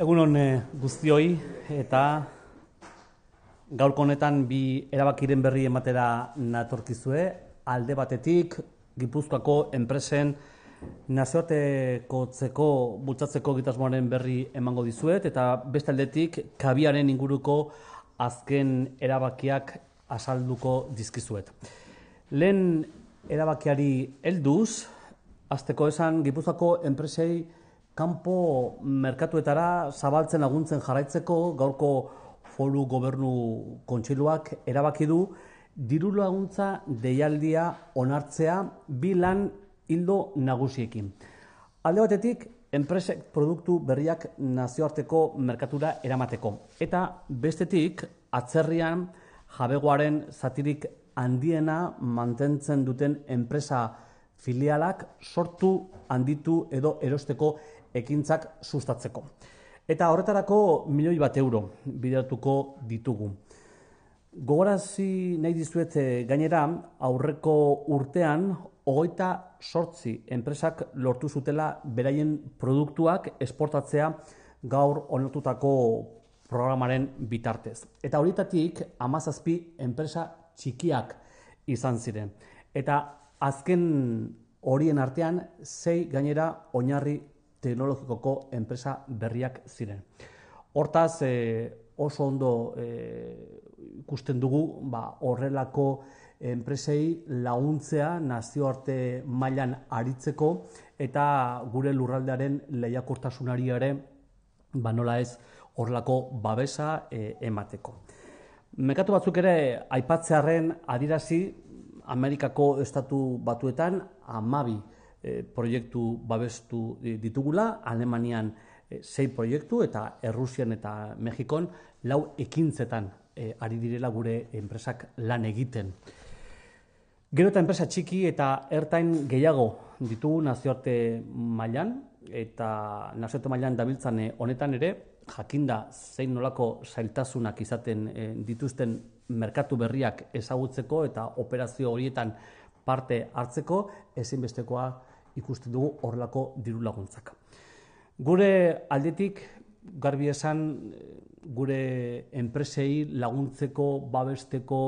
Egun hon eh, guztioi eta gaurko honetan bi erabakiren berri ematera natorkizue alde batetik Gipuzkoako enpresen nazioateko tzeko bultzatzeko gitasmoaren berri emango dizuet eta beste aldetik kabiaren inguruko azken erabakiak asalduko dizkizuet. Lehen erabakiari helduz, azteko esan Gipuzkoako enpresei kanpo merkatuetara zabaltzen laguntzen jarraitzeko gaurko foru gobernu kontseiluak erabaki du diru laguntza deialdia onartzea bi lan hildo nagusiekin. Alde batetik enpresek produktu berriak nazioarteko merkatura eramateko eta bestetik atzerrian jabegoaren zatirik handiena mantentzen duten enpresa filialak sortu handitu edo erosteko ekintzak sustatzeko. Eta horretarako milioi bat euro bideratuko ditugu. Gogorazi nahi dizuet eh, gainera aurreko urtean hogeita sortzi enpresak lortu zutela beraien produktuak esportatzea gaur onotutako programaren bitartez. Eta horietatik amazazpi enpresa txikiak izan ziren. Eta azken horien artean zei gainera oinarri teknologikoko enpresa berriak ziren. Hortaz, e, oso ondo e, ikusten dugu ba, horrelako enpresei laguntzea nazioarte mailan aritzeko eta gure lurraldearen lehiakortasunari ere ba nola ez horlako babesa eh, emateko. Mekatu batzuk ere aipatzearen adirazi Amerikako estatu batuetan amabi Eh, proiektu babestu ditugula, Alemanian zei eh, proiektu eta Errusian eta Mexikon lau ekintzetan eh, ari direla gure enpresak lan egiten. Gero eta enpresa txiki eta ertain gehiago ditugu nazioarte mailan eta nazioarte mailan dabiltzan honetan ere jakinda zein nolako zailtasunak izaten dituzten merkatu berriak ezagutzeko eta operazio horietan parte hartzeko ezinbestekoa ikusten dugu horrelako diru laguntzak. Gure aldetik garbi esan gure enpresei laguntzeko, babesteko,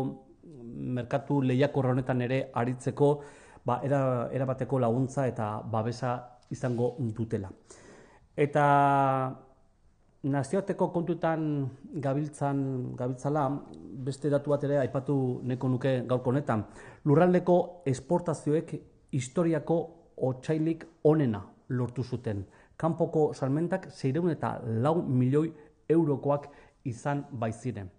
merkatu lehiakor honetan ere aritzeko, ba era, era bateko laguntza eta babesa izango dutela. Eta nazioarteko kontutan gabiltzan gabiltzala beste datu bat ere aipatu neko nuke gaurko honetan. Lurraldeko esportazioek historiako otxailik onena lortu zuten. Kanpoko salmentak zeireun eta lau milioi eurokoak izan baiziren.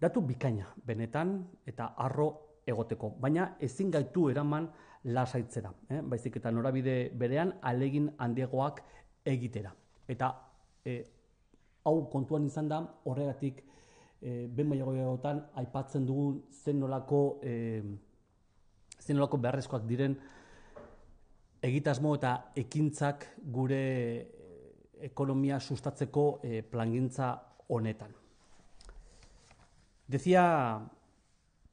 Datu bikaina, benetan eta arro egoteko, baina ezin gaitu eraman lasaitzera, eh? baizik eta norabide berean alegin handiagoak egitera. Eta e, hau kontuan izan da horregatik e, eh, ben aipatzen dugu zen nolako, e, zen beharrezkoak diren egitasmo eta ekintzak gure eh, ekonomia sustatzeko eh, onetan. Decía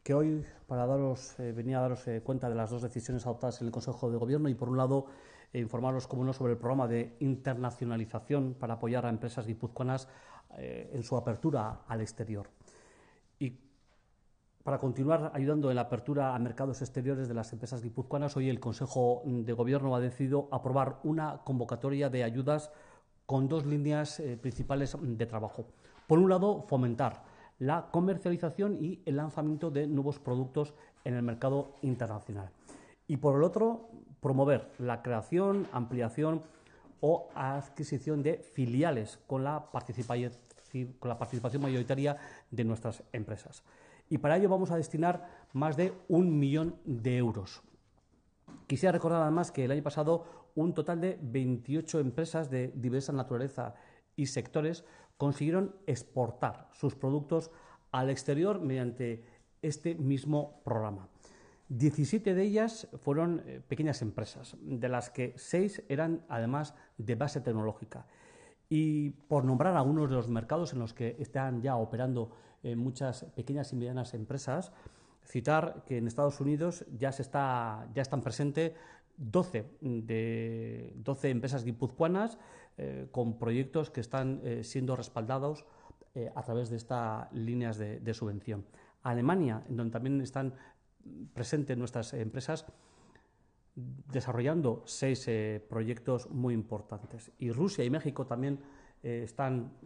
que hoy para daros, eh, venía a daros cuenta de las dos decisiones adoptadas en el Consejo de Gobierno y, por un lado, informaros, como no, sobre el programa de internacionalización para apoyar a empresas guipuzcoanas en su apertura al exterior para continuar ayudando en la apertura a mercados exteriores de las empresas guipuzcoanas, hoy el Consejo de Gobierno ha decidido aprobar una convocatoria de ayudas con dos líneas eh, principales de trabajo. Por un lado, fomentar la comercialización y el lanzamiento de nuevos productos en el mercado internacional. Y por el otro, promover la creación, ampliación o adquisición de filiales con la participación mayoritaria de nuestras empresas y para ello vamos a destinar más de un millón de euros. Quisiera recordar además que el año pasado un total de 28 empresas de diversa naturaleza y sectores consiguieron exportar sus productos al exterior mediante este mismo programa. 17 de ellas fueron eh, pequeñas empresas, de las que 6 eran además de base tecnológica. Y por nombrar algunos de los mercados en los que están ya operando muchas pequeñas y medianas empresas. Citar que en Estados Unidos ya, están presentes 12, de, 12 empresas guipuzcoanas eh, con proyectos que están eh, siendo respaldados eh, a través de estas líneas de, de, subvención. Alemania, en donde también están presentes nuestras empresas, desarrollando seis proyectos muy importantes. Y Rusia y México también eh,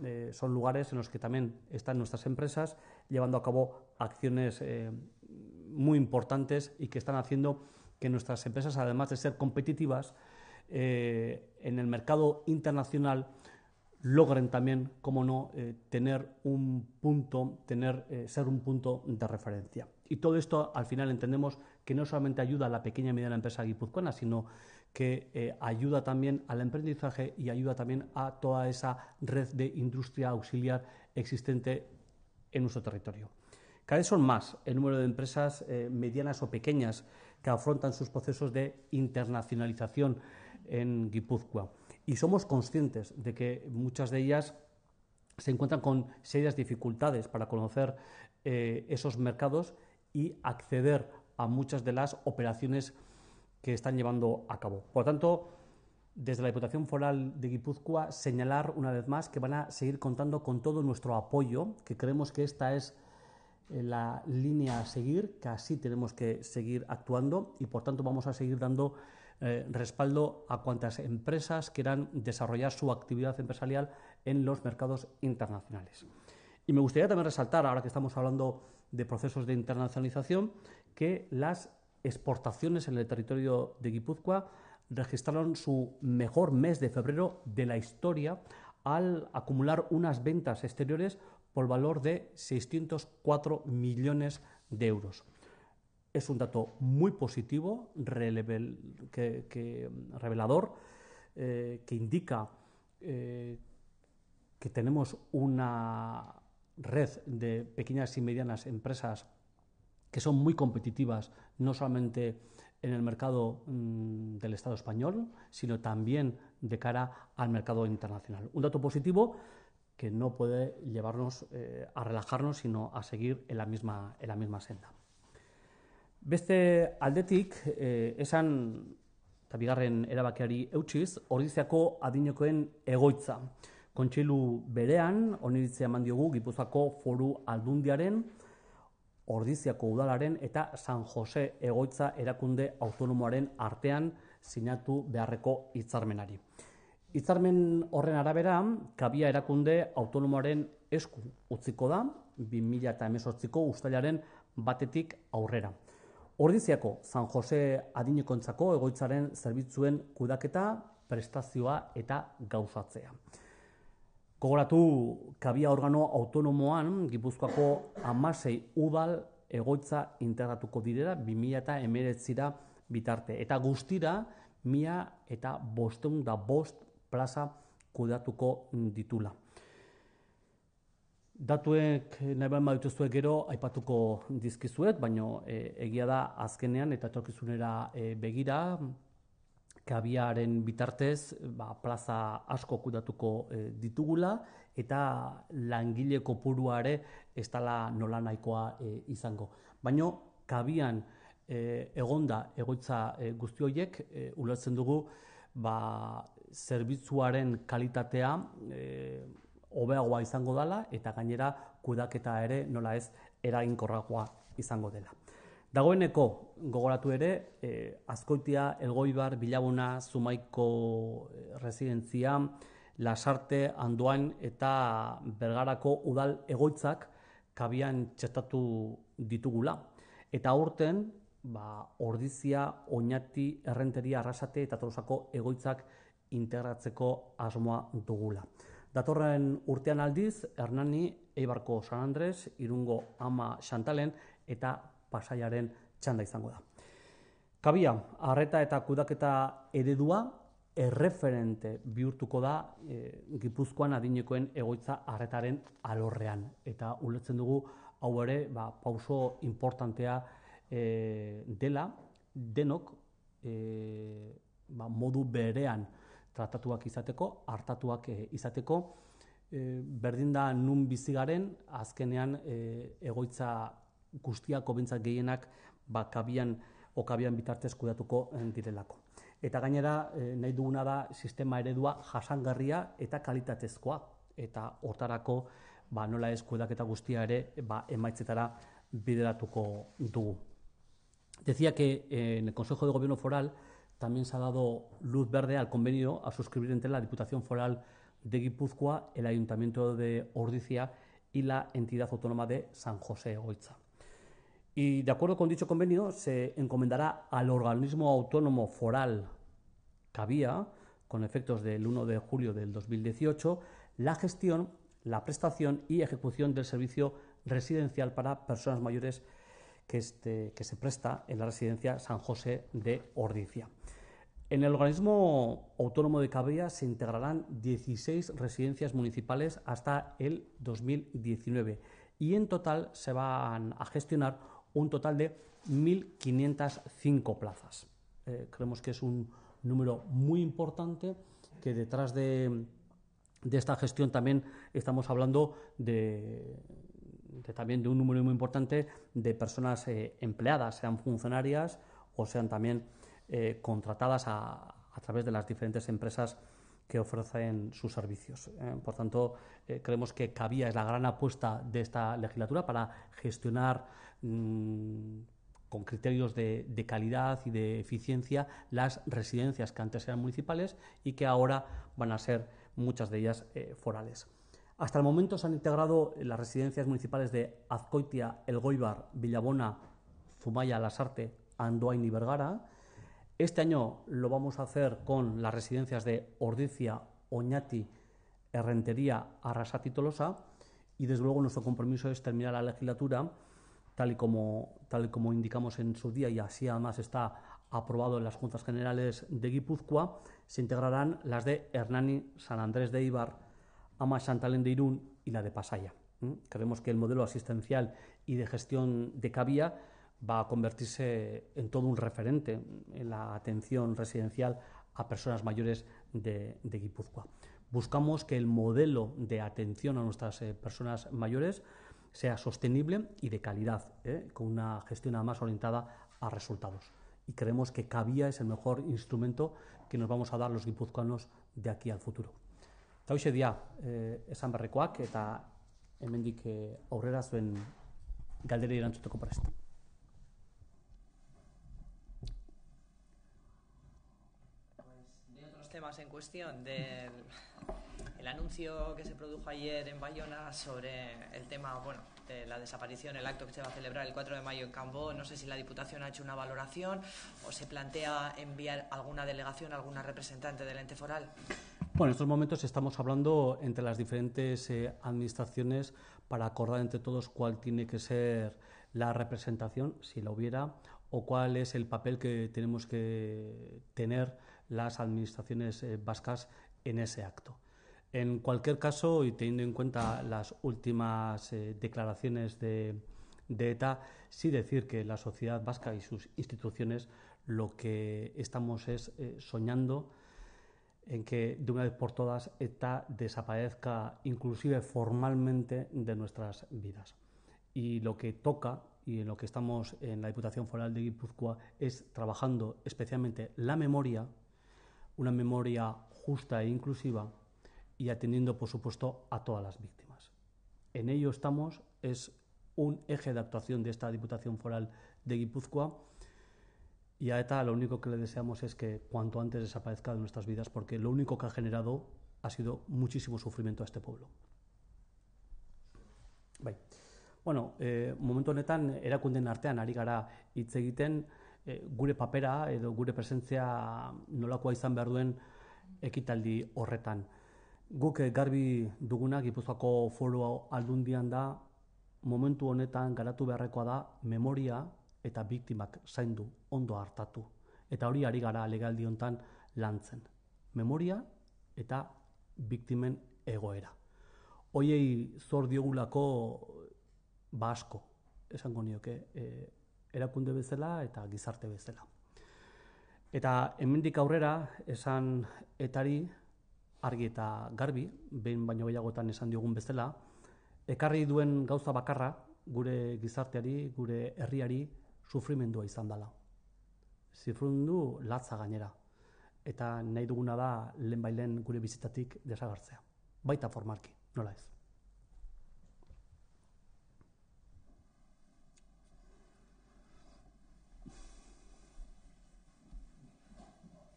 eh, son lugares en los que también están nuestras empresas llevando a cabo acciones eh, muy importantes y que están haciendo que nuestras empresas, además de ser competitivas en el mercado internacional, logren también, como no, tener un punto, ser un punto de referencia. Y todo esto, al final, entendemos que no solamente ayuda a la pequeña y mediana empresa guipuzcoana, sino que eh, ayuda también al emprendizaje y ayuda también a toda esa red de industria auxiliar existente en nuestro territorio. Cada vez son más el número de empresas eh, medianas o pequeñas que afrontan sus procesos de internacionalización en Guipúzcoa. Y somos conscientes de que muchas de ellas se encuentran con serias dificultades para conocer eh, esos mercados y acceder a muchas de las operaciones que están llevando a cabo. Por tanto, desde la Diputación Foral de Guipúzcoa señalar una vez más que van a seguir contando con todo nuestro apoyo, que creemos que esta es eh, la línea a seguir, que así tenemos que seguir actuando y por tanto vamos a seguir dando eh, respaldo a cuantas empresas quieran desarrollar su actividad empresarial en los mercados internacionales. Y me gustaría también resaltar, ahora que estamos hablando de procesos de internacionalización, que las exportaciones en el territorio de Guipúzcoa registraron su mejor mes de febrero de la historia al acumular unas ventas exteriores por valor de 604 millones de euros. Es un dato muy positivo, que, revelador, eh, que indica eh, que tenemos una red de pequeñas y medianas empresas que son muy competitivas no solamente en el mercado mm, del Estado español, sino también de cara al mercado internacional. Un dato positivo que no puede llevarnos eh, a relajarnos, sino a seguir en la misma, en la misma senda. Beste aldetik, eh, esan, eta bigarren erabakiari eutxiz, horriziako adinekoen egoitza. Kontxilu berean, oniritzea mandiogu, gipuzako foru aldundiaren, Ordiziako udalaren eta San Jose egoitza erakunde autonomoaren artean sinatu beharreko hitzarmenari. Hitzarmen horren arabera, Kabia erakunde autonomoaren esku utziko da 2018ko ustailaren batetik aurrera. Ordiziako San Jose adinekontzako egoitzaren zerbitzuen kudaketa, prestazioa eta gauzatzea. Gogoratu, kabia organo autonomoan, Gipuzkoako amasei udal egoitza integratuko direra, 2000 eta emeretzira bitarte. Eta guztira, 1000 eta bosteun da bost plaza kudatuko ditula. Datuek nahi behar gero aipatuko dizkizuet, baina eh, egia da azkenean eta etorkizunera eh, begira, kabiaren bitartez ba, plaza asko kudatuko eh, ditugula eta langile kopuruare ez nola nahikoa eh, izango. Baina kabian e, egonda egoitza e, guzti horiek e, ulertzen dugu ba, zerbitzuaren kalitatea e, hobeagoa izango dela eta gainera kudaketa ere nola ez eraginkorragoa izango dela. Dagoeneko gogoratu ere, eh, Azkoitia, Elgoibar, Bilabona, Zumaiko eh, residentzia, Lasarte, Andoan eta Bergarako udal egoitzak kabian txestatu ditugula. Eta aurten, ba, ordizia, oinati, errenteria, arrasate eta tolosako egoitzak integratzeko asmoa dugula. Datorren urtean aldiz, Hernani, Eibarko San Andres, Irungo Ama Xantalen eta pasaiaren txanda izango da. Kabia, arreta eta kudaketa eredua erreferente bihurtuko da eh, Gipuzkoan adinekoen egoitza arretaren alorrean. Eta ulertzen dugu hau ere ba, pauso importantea eh, dela denok eh, ba, modu berean tratatuak izateko, hartatuak izateko. E, berdin da nun bizigaren azkenean egoitza guztiako bintzat gehienak ba, kabian, okabian bitartez kudatuko eh, direlako. Eta gainera eh, nahi duguna da sistema eredua jasangarria eta kalitatezkoa eta hortarako ba, nola ez eta guztia ere ba, emaitzetara bideratuko dugu. Decía que eh, en el Consejo de Gobierno Foral también se ha dado luz verde al convenio a suscribir entre la Diputación Foral de Guipúzcoa, el Ayuntamiento de Ordizia y la entidad autónoma de San José Oitza. y de acuerdo con dicho convenio se encomendará al organismo autónomo foral Cabía, con efectos del 1 de julio del 2018, la gestión, la prestación y ejecución del servicio residencial para personas mayores que, este, se presta en la residencia San José de Ordicia. En el organismo autónomo de CAVIA se integrarán 16 residencias municipales hasta el 2019 y en total se van a gestionar un total de 1.505 plazas. Eh, creemos que es un número muy importante que detrás de, esta gestión también estamos hablando de, también de un número muy importante de personas eh, empleadas, sean funcionarias o sean también eh, contratadas a través de las diferentes empresas que ofrecen sus servicios. Eh, por tanto, eh, creemos que Cabía es la gran apuesta de esta legislatura para gestionar mm, con criterios de, calidad y de eficiencia las residencias que antes eran municipales y que ahora van a ser muchas de ellas eh, forales. Hasta el momento se han integrado las residencias municipales de Azcoitia, El Goibar, Villabona, Zumaya, Lasarte, Andoain y Vergara este año lo vamos a hacer con las residencias de Ordizia, Oñati, Rentería, Arrasati y Tolosa. Y desde luego nuestro compromiso es terminar la legislatura tal y como, tal como indicamos en su día y así además está aprobado en las Juntas Generales de Guipúzcoa. Se integrarán las de Hernani, San Andrés de Ibar, Ama Chantalén de Irún y la de Pasaya. Creemos que el modelo asistencial y de gestión de cabía va a convertirse en todo un referente en la atención residencial a personas mayores de, Guipúzcoa. Buscamos que el modelo de atención a nuestras eh, personas mayores sea sostenible y de calidad, eh, con una gestión más orientada a resultados. Y creemos que Cabía es el mejor instrumento que nos vamos a dar los guipuzcoanos de aquí al futuro. Eta es dia, eh, esan en eta hemendik eh, aurrera zuen galderi erantzuteko presta. en cuestión, del el anuncio que se produjo ayer en Bayona sobre el tema, bueno, de la desaparición, el acto que se va a celebrar el 4 de mayo en Cambó. No sé si la Diputación ha hecho una valoración o se plantea enviar alguna delegación, alguna representante del ente foral. Bueno, en estos momentos estamos hablando entre las diferentes eh, administraciones para acordar entre todos cuál tiene que ser la representación, si la hubiera, o cuál es el papel que tenemos que tener las administraciones eh, vascas en ese acto. En cualquier caso, y teniendo en cuenta las últimas eh, declaraciones de, ETA, sí decir que la sociedad vasca y sus instituciones lo que estamos es eh, soñando en que de una vez por todas ETA desaparezca inclusive formalmente de nuestras vidas. Y lo que toca y en lo que estamos en la Diputación Foral de Guipúzcoa es trabajando especialmente la memoria una memoria justa e inclusiva y atendiendo, por supuesto, a todas las víctimas. En ello estamos, es un eje de actuación de esta Diputación Foral de Guipúzcoa y a ETA lo único que le deseamos es que cuanto antes desaparezca de nuestras vidas porque lo único que ha generado ha sido muchísimo sufrimiento a este pueblo. Bueno, momento eh, momentu era erakunden artean ari gara hitz egiten E, gure papera edo gure presentzia nolakoa izan behar duen ekitaldi horretan. Guk eh, garbi duguna Gipuzkoako foru aldundian da momentu honetan garatu beharrekoa da memoria eta biktimak zaindu ondo hartatu eta hori ari gara legaldi hontan lantzen. Memoria eta biktimen egoera. Hoiei zor diogulako basko ba esango nioke eh, erakunde bezala eta gizarte bezala. Eta hemendik aurrera esan etari argi eta garbi, behin baino gehiagotan esan diogun bezala, ekarri duen gauza bakarra gure gizarteari, gure herriari sufrimendua izan dela. Zifrundu latza gainera. Eta nahi duguna da len gure bizitatik desagartzea. Baita formalki, nola ez.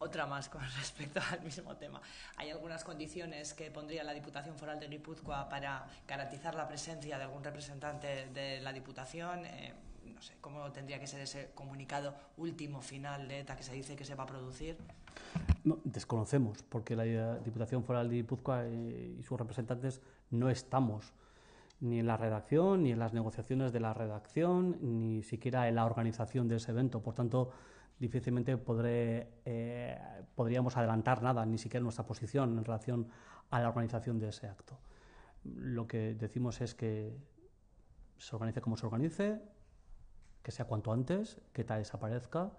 otra más con respecto al mismo tema. Hay algunas condiciones que pondría la Diputación Foral de Guipúzcoa para garantizar la presencia de algún representante de la Diputación. Eh, no sé, ¿cómo tendría que ser ese comunicado último final de ETA que se dice que se va a producir? No, desconocemos, porque la Diputación Foral de Guipúzcoa eh, y sus representantes no estamos ni en la redacción, ni en las negociaciones de la redacción, ni siquiera en la organización de ese evento. Por tanto, difícilmente podré, eh, podríamos adelantar nada, ni siquiera nuestra posición en relación a la organización de ese acto. Lo que decimos es que se organice como se organice, que sea cuanto antes, que tal desaparezca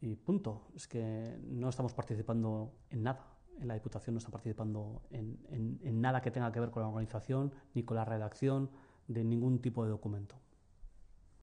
y punto. Es que no estamos participando en nada la Diputación no está participando en, en nada que tenga que ver con la organización ni con la redacción de ningún tipo de documento.